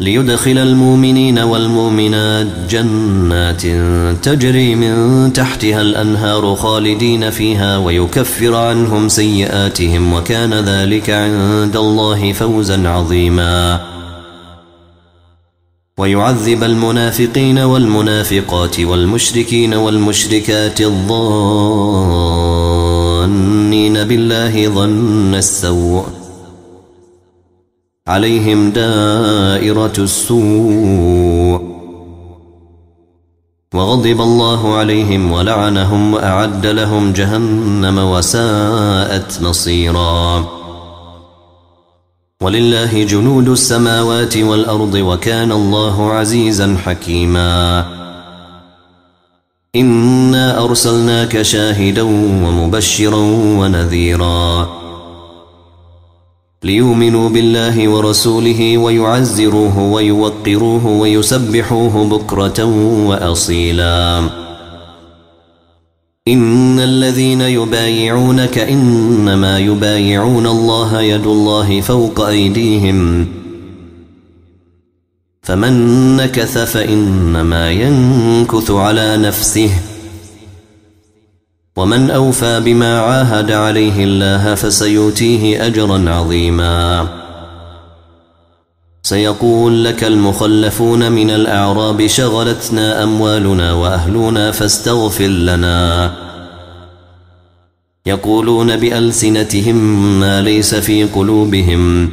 ليدخل المؤمنين والمؤمنات جنات تجري من تحتها الأنهار خالدين فيها ويكفر عنهم سيئاتهم وكان ذلك عند الله فوزا عظيما ويعذب المنافقين والمنافقات والمشركين والمشركات الظانين بالله ظن السوء عليهم دائرة السوء وغضب الله عليهم ولعنهم وأعد لهم جهنم وساءت مصيرا ولله جنود السماوات والأرض وكان الله عزيزا حكيما إنا أرسلناك شاهدا ومبشرا ونذيرا ليؤمنوا بالله ورسوله ويعزروه ويوقروه ويسبحوه بكرة وأصيلا إن الذين يبايعونك إنما يبايعون الله يد الله فوق أيديهم فمن نكث فإنما ينكث على نفسه ومن أوفى بما عاهد عليه الله فسيؤتيه أجرا عظيما سيقول لك المخلفون من الأعراب شغلتنا أموالنا وأهلنا فاستغفر لنا يقولون بألسنتهم ما ليس في قلوبهم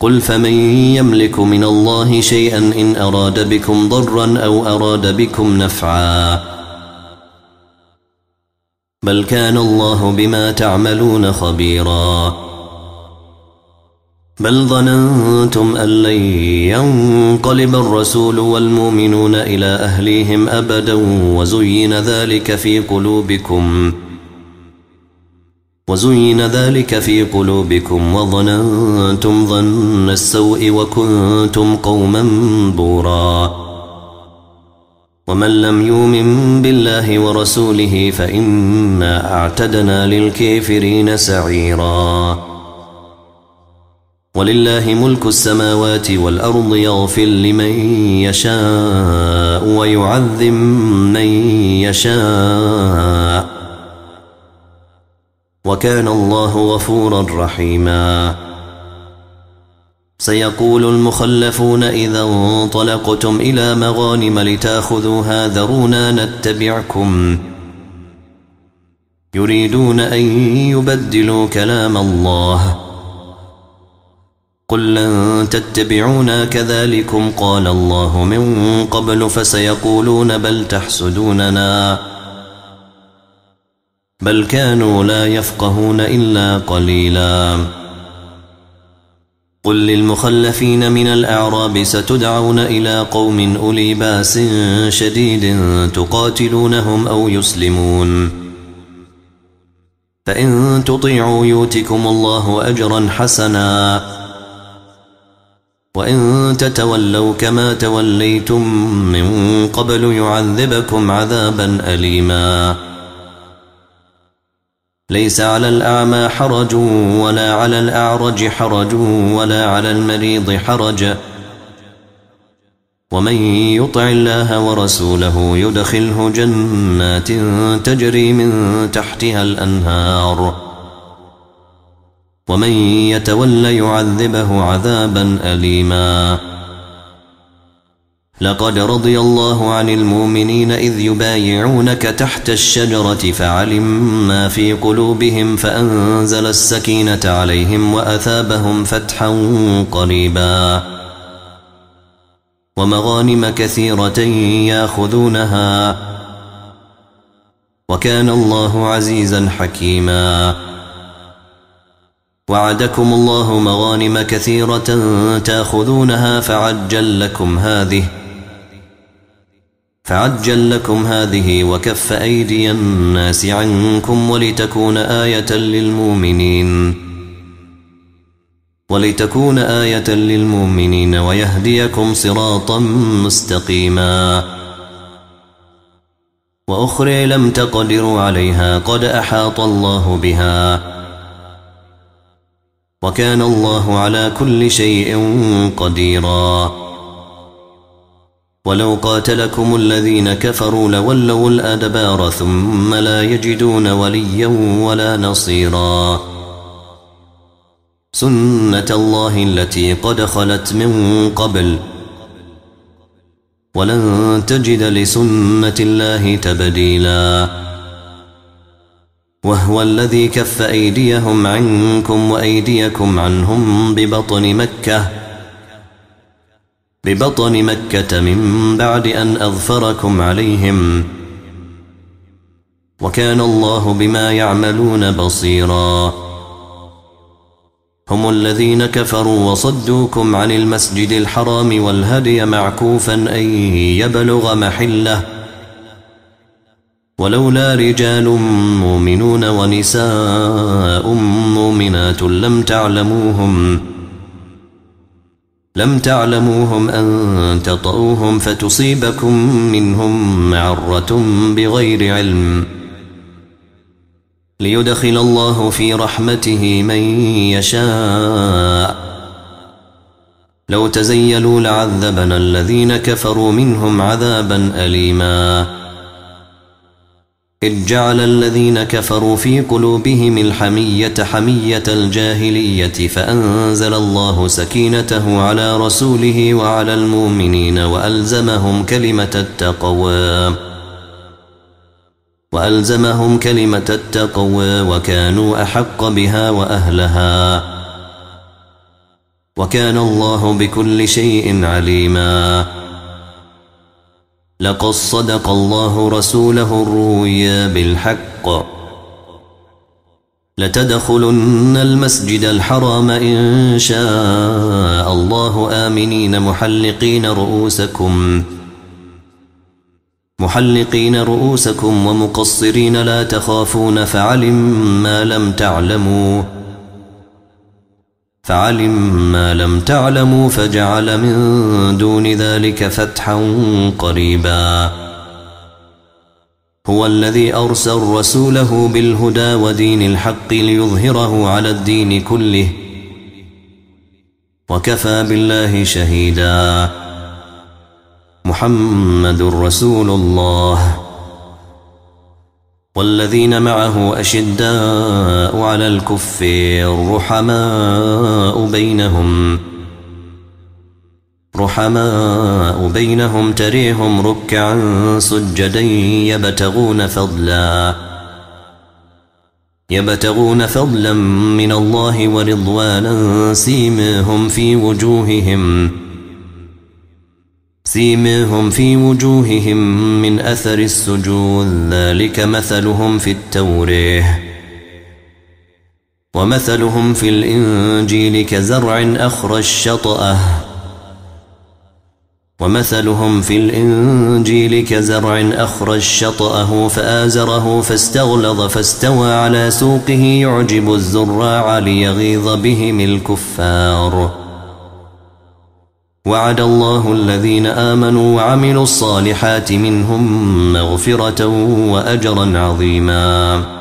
قل فمن يملك من الله شيئا إن أراد بكم ضرا أو أراد بكم نفعا بل كان الله بما تعملون خبيرا بل ظننتم أن لن ينقلب الرسول والمؤمنون إلى أهليهم أبدا وزين ذلك في قلوبكم وزين ذلك في قلوبكم وظننتم ظن السوء وكنتم قوما بوراً ومن لم يؤمن بالله ورسوله فإنا اعتدنا للكافرين سعيرا ولله ملك السماوات والأرض يغفر لمن يشاء ويعذب من يشاء وكان الله غفورا رحيما سيقول المخلفون إذا انطلقتم إلى مغانم لتاخذوها ذرونا نتبعكم يريدون أن يبدلوا كلام الله قل لن تتبعونا كذلكم قال الله من قبل فسيقولون بل تحسدوننا بل كانوا لا يفقهون إلا قليلاً قل للمخلفين من الأعراب ستدعون إلى قوم أولي باس شديد تقاتلونهم أو يسلمون فإن تطيعوا يؤتكم الله أجرا حسنا وإن تتولوا كما توليتم من قبل يعذبكم عذابا أليماً ليس على الأعمى حرج ولا على الأعرج حرج ولا على المريض حرج ومن يطع الله ورسوله يدخله جنات تجري من تحتها الأنهار ومن يتول يعذبه عذابا أليماً لقد رضي الله عن المؤمنين إذ يبايعونك تحت الشجرة فعلم ما في قلوبهم فأنزل السكينة عليهم وأثابهم فتحا قريبا ومغانم كثيرة ياخذونها وكان الله عزيزا حكيما وعدكم الله مغانم كثيرة تاخذونها فعجل لكم هذه فعجل لكم هذه وكف أيدي الناس عنكم ولتكون آية للمؤمنين ولتكون آية للمؤمنين ويهديكم صراطا مستقيما وأخرى لم تقدروا عليها قد أحاط الله بها وكان الله على كل شيء قديراً ولو قاتلكم الذين كفروا لولوا الأدبار ثم لا يجدون وليا ولا نصيرا سنة الله التي قد خلت من قبل ولن تجد لسنة الله تبديلا وهو الذي كف أيديهم عنكم وأيديكم عنهم ببطن مكة ببطن مكة من بعد أن أظفركم عليهم وكان الله بما يعملون بصيرا هم الذين كفروا وصدوكم عن المسجد الحرام والهدي معكوفا أن يبلغ محله ولولا رجال مؤمنون ونساء مؤمنات لم تعلموهم لم تعلموهم أن تطؤوهم فتصيبكم منهم معرة بغير علم ليدخل الله في رحمته من يشاء لو تزيلوا لعذبنا الذين كفروا منهم عذابا أليماً إذ جعل الذين كفروا في قلوبهم الحمية حمية الجاهلية فأنزل الله سكينته على رسوله وعلى المؤمنين وألزمهم كلمة التقوى وألزمهم كلمة التقوى وكانوا أحق بها وأهلها وكان الله بكل شيء عليماً لقد صدق الله رسوله الرؤيا بالحق لتدخلن المسجد الحرام إن شاء الله آمنين محلقين رؤوسكم محلقين رؤوسكم ومقصرين لا تخافون فعلم ما لم تعلموا فعلم ما لم تعلموا فجعل من دون ذلك فتحا قريبا هو الذي أرسل رسوله بالهدى ودين الحق ليظهره على الدين كله وكفى بالله شهيدا محمد رسول الله والذين معه أشداء على الكفير رحماء بينهم رحماء بينهم تريهم ركعا سجدا يبتغون فضلا يبتغون فضلا من الله ورضوانا سيمهم في وجوههم منهم في وجوههم من أثر السجود ذلك مثلهم في التوريه ومثلهم في الإنجيل كزرع أخرج شطأه ومثلهم في الإنجيل كزرع أخرج شطأه فآزره فاستغلظ فاستوى على سوقه يعجب الزراع ليغيظ بهم الكفار وعد الله الذين آمنوا وعملوا الصالحات منهم مغفرة وأجرا عظيما